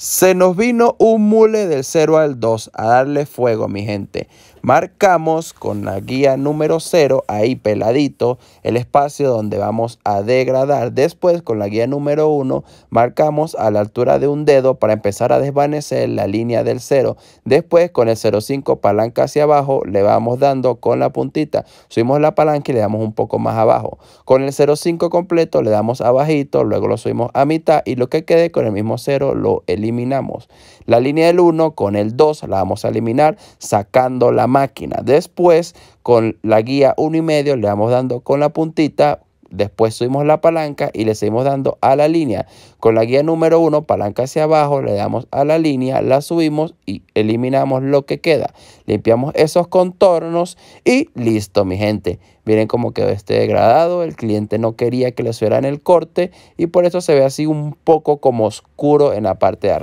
Se nos vino un mule del 0 al 2 a darle fuego, mi gente. Marcamos con la guía número 0, ahí peladito, el espacio donde vamos a degradar. Después, con la guía número 1, marcamos a la altura de un dedo para empezar a desvanecer la línea del 0. Después, con el 0,5 palanca hacia abajo, le vamos dando con la puntita. Subimos la palanca y le damos un poco más abajo. Con el 0,5 completo, le damos abajito, luego lo subimos a mitad y lo que quede con el mismo 0 lo eliminamos eliminamos. La línea del 1 con el 2 la vamos a eliminar sacando la máquina. Después con la guía 1 y medio le vamos dando con la puntita. Después subimos la palanca y le seguimos dando a la línea. Con la guía número 1, palanca hacia abajo, le damos a la línea, la subimos y eliminamos lo que queda. Limpiamos esos contornos y listo, mi gente. Miren cómo quedó este degradado. El cliente no quería que le sueran el corte y por eso se ve así un poco como oscuro en la parte de arriba.